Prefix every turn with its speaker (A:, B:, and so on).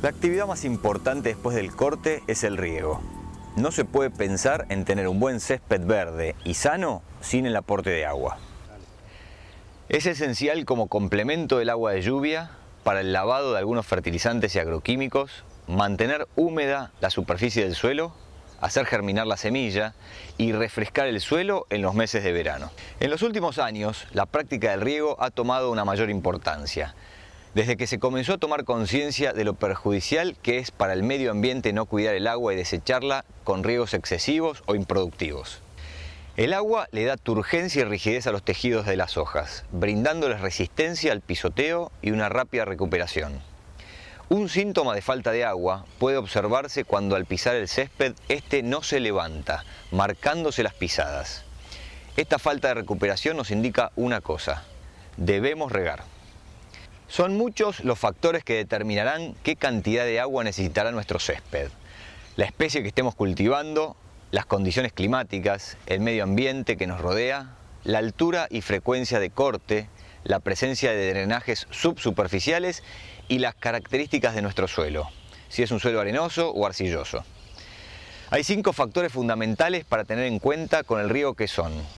A: La actividad más importante después del corte es el riego. No se puede pensar en tener un buen césped verde y sano sin el aporte de agua. Es esencial como complemento del agua de lluvia para el lavado de algunos fertilizantes y agroquímicos, mantener húmeda la superficie del suelo, hacer germinar la semilla y refrescar el suelo en los meses de verano. En los últimos años, la práctica del riego ha tomado una mayor importancia. Desde que se comenzó a tomar conciencia de lo perjudicial que es para el medio ambiente no cuidar el agua y desecharla con riegos excesivos o improductivos. El agua le da turgencia y rigidez a los tejidos de las hojas, brindándoles resistencia al pisoteo y una rápida recuperación. Un síntoma de falta de agua puede observarse cuando al pisar el césped este no se levanta, marcándose las pisadas. Esta falta de recuperación nos indica una cosa, debemos regar. Son muchos los factores que determinarán qué cantidad de agua necesitará nuestro césped. La especie que estemos cultivando, las condiciones climáticas, el medio ambiente que nos rodea, la altura y frecuencia de corte, la presencia de drenajes subsuperficiales y las características de nuestro suelo, si es un suelo arenoso o arcilloso. Hay cinco factores fundamentales para tener en cuenta con el río que son